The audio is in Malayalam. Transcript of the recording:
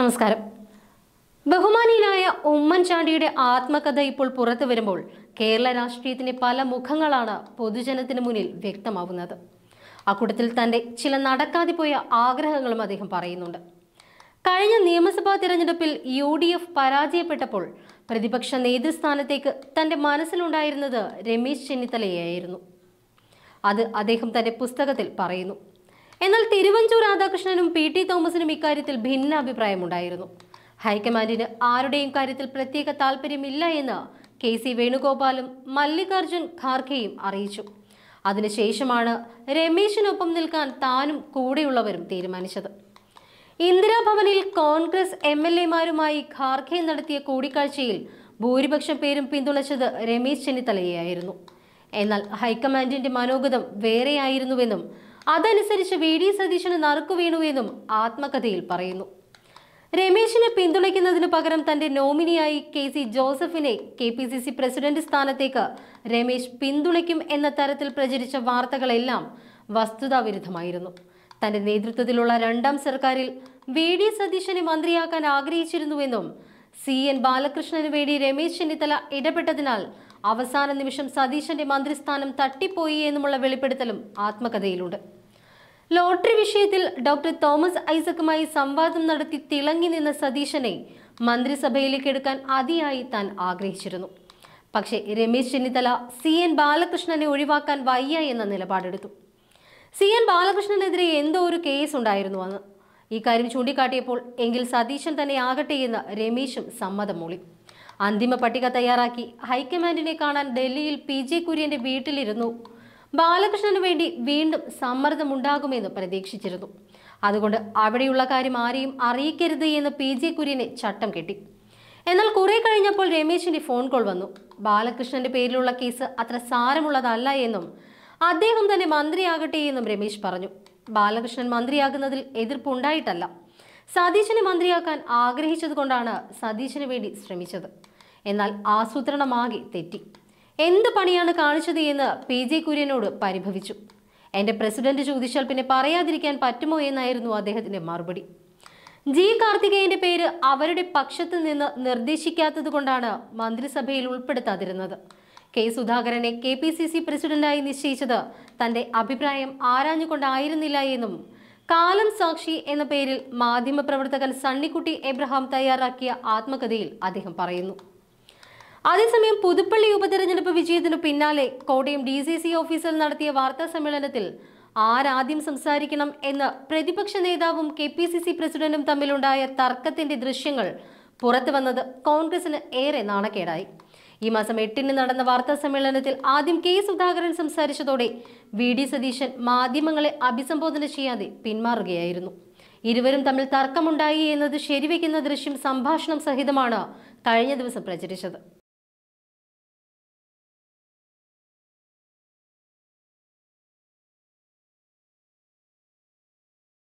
നമസ്കാരം ബഹുമാനിയിലായ ഉമ്മൻചാണ്ടിയുടെ ആത്മകഥ ഇപ്പോൾ പുറത്തു വരുമ്പോൾ കേരള രാഷ്ട്രീയത്തിന്റെ പല മുഖങ്ങളാണ് പൊതുജനത്തിന് മുന്നിൽ വ്യക്തമാവുന്നത് അക്കൂട്ടത്തിൽ തന്റെ ചില നടക്കാതെ പോയ ആഗ്രഹങ്ങളും അദ്ദേഹം പറയുന്നുണ്ട് കഴിഞ്ഞ നിയമസഭാ തിരഞ്ഞെടുപ്പിൽ യു ഡി എഫ് പരാജയപ്പെട്ടപ്പോൾ പ്രതിപക്ഷ നേതൃസ്ഥാനത്തേക്ക് തൻ്റെ മനസ്സിലുണ്ടായിരുന്നത് രമേശ് ചെന്നിത്തലയായിരുന്നു അത് അദ്ദേഹം തൻ്റെ പുസ്തകത്തിൽ പറയുന്നു എന്നാൽ തിരുവഞ്ചൂർ രാധാകൃഷ്ണനും പി ടി തോമസിനും ഇക്കാര്യത്തിൽ ഭിന്ന അഭിപ്രായമുണ്ടായിരുന്നു ഹൈക്കമാൻഡിന് ആരുടെയും കാര്യത്തിൽ പ്രത്യേക താല്പര്യമില്ല എന്ന് കെ സി വേണുഗോപാലും മല്ലികാർജുൻ ഖാർഖെയും അറിയിച്ചു അതിനുശേഷമാണ് രമേശിനൊപ്പം നിൽക്കാൻ താനും കൂടെയുള്ളവരും തീരുമാനിച്ചത് ഇന്ദിരാഭവനിൽ കോൺഗ്രസ് എം എൽ എമാരുമായി ഖാർഖെ നടത്തിയ കൂടിക്കാഴ്ചയിൽ ഭൂരിപക്ഷം പേരും പിന്തുണച്ചത് രമേശ് ചെന്നിത്തലയെയായിരുന്നു എന്നാൽ ഹൈക്കമാൻഡിന്റെ മനോഗതം വേറെയായിരുന്നുവെന്നും അതനുസരിച്ച് വി ഡി സതീശന് നറുക്കു എന്നും ആത്മകഥയിൽ പറയുന്നു രമേശിനെ പിന്തുണയ്ക്കുന്നതിനു പകരം തന്റെ നോമിനിയായി കെ സി ജോസഫിനെ K P C C president സ്ഥാനത്തേക്ക് രമേശ് പിന്തുണയ്ക്കും എന്ന തരത്തിൽ പ്രചരിച്ച വാർത്തകളെല്ലാം വസ്തുതാവിരുദ്ധമായിരുന്നു തന്റെ നേതൃത്വത്തിലുള്ള രണ്ടാം സർക്കാരിൽ വി ഡി സതീശനെ മന്ത്രിയാക്കാൻ ആഗ്രഹിച്ചിരുന്നുവെന്നും സി എൻ ബാലകൃഷ്ണന് വേണ്ടി രമേശ് ചെന്നിത്തല ഇടപെട്ടതിനാൽ അവസാന നിമിഷം സതീശന്റെ മന്ത്രിസ്ഥാനം തട്ടിപ്പോയി എന്നുമുള്ള വെളിപ്പെടുത്തലും ആത്മകഥയിലുണ്ട് ലോട്ടറി വിഷയത്തിൽ ഡോക്ടർ തോമസ് ഐസക്കുമായി സംവാദം നടത്തി തിളങ്ങി നിന്ന സതീശനെ മന്ത്രിസഭയിലേക്ക് എടുക്കാൻ അതിയായി താൻ ആഗ്രഹിച്ചിരുന്നു പക്ഷേ രമേശ് ചെന്നിത്തല സി എൻ ബാലകൃഷ്ണനെ ഒഴിവാക്കാൻ വയ്യ എന്ന നിലപാടെടുത്തു സി എൻ ബാലകൃഷ്ണനെതിരെ എന്തോ ഒരു കേസ് ഉണ്ടായിരുന്നു അന്ന് ഇക്കാര്യം ചൂണ്ടിക്കാട്ടിയപ്പോൾ എങ്കിൽ സതീശൻ തന്നെ ആകട്ടെ എന്ന് രമേശും സമ്മതം മൂളി അന്തിമ പട്ടിക തയ്യാറാക്കി ഹൈക്കമാൻഡിനെ കാണാൻ ഡൽഹിയിൽ പി ജെ കുര്യന്റെ വീട്ടിലിരുന്നു ബാലകൃഷ്ണന് വേണ്ടി വീണ്ടും സമ്മർദ്ദമുണ്ടാകുമെന്ന് പ്രതീക്ഷിച്ചിരുന്നു അതുകൊണ്ട് അവിടെയുള്ള കാര്യം ആരെയും അറിയിക്കരുത് എന്ന് പി ജെ കുര്യനെ ചട്ടം കെട്ടി എന്നാൽ കുറെ കഴിഞ്ഞപ്പോൾ രമേശിന്റെ ഫോൺ കോൾ വന്നു ബാലകൃഷ്ണന്റെ പേരിലുള്ള കേസ് അത്ര സാരമുള്ളതല്ല എന്നും അദ്ദേഹം തന്നെ മന്ത്രിയാകട്ടെ എന്നും രമേശ് പറഞ്ഞു ബാലകൃഷ്ണൻ മന്ത്രിയാകുന്നതിൽ എതിർപ്പുണ്ടായിട്ടല്ല സതീശനെ മന്ത്രിയാക്കാൻ ആഗ്രഹിച്ചതുകൊണ്ടാണ് സതീശന് വേണ്ടി ശ്രമിച്ചത് എന്നാൽ ആസൂത്രണമാകെ തെറ്റി എന്ത് പണിയാണ് കാണിച്ചത് എന്ന് പി ജെ കുര്യനോട് പരിഭവിച്ചു എൻ്റെ പ്രസിഡന്റ് ചോദിച്ചാൽ പിന്നെ പറയാതിരിക്കാൻ പറ്റുമോ എന്നായിരുന്നു അദ്ദേഹത്തിൻ്റെ മറുപടി ജി കാർത്തികേയന്റെ പേര് അവരുടെ പക്ഷത്ത് നിന്ന് നിർദ്ദേശിക്കാത്തത് കൊണ്ടാണ് മന്ത്രിസഭയിൽ ഉൾപ്പെടുത്താതിരുന്നത് കെ സുധാകരനെ കെ പി സി സി പ്രസിഡന്റായി നിശ്ചയിച്ചത് തന്റെ അഭിപ്രായം ആരാഞ്ഞുകൊണ്ടായിരുന്നില്ല എന്നും കാലം സാക്ഷി എന്ന പേരിൽ മാധ്യമപ്രവർത്തകൻ സണ്ണിക്കുട്ടി എബ്രഹാം തയ്യാറാക്കിയ ആത്മകഥയിൽ അദ്ദേഹം പറയുന്നു അതേസമയം പുതുപ്പള്ളി ഉപതെരഞ്ഞെടുപ്പ് വിജയത്തിനു പിന്നാലെ കോട്ടയം ഡി സി സി ഓഫീസിൽ നടത്തിയ വാർത്താ സമ്മേളനത്തിൽ ആരാദ്യം സംസാരിക്കണം എന്ന് പ്രതിപക്ഷ നേതാവും കെ പി സി സി പ്രസിഡന്റും തമ്മിലുണ്ടായ തർക്കത്തിന്റെ ദൃശ്യങ്ങൾ പുറത്തു വന്നത് കോൺഗ്രസിന് ഏറെ നാണക്കേടായി ഈ മാസം എട്ടിന് നടന്ന വാർത്താ സമ്മേളനത്തിൽ ആദ്യം കെ സുധാകരൻ സംസാരിച്ചതോടെ വി ഡി സതീശൻ മാധ്യമങ്ങളെ അഭിസംബോധന ചെയ്യാതെ പിന്മാറുകയായിരുന്നു ഇരുവരും തമ്മിൽ തർക്കമുണ്ടായി എന്നത് ശരിവെക്കുന്ന ദൃശ്യം സംഭാഷണം സഹിതമാണ് കഴിഞ്ഞ ദിവസം പ്രചരിച്ചത്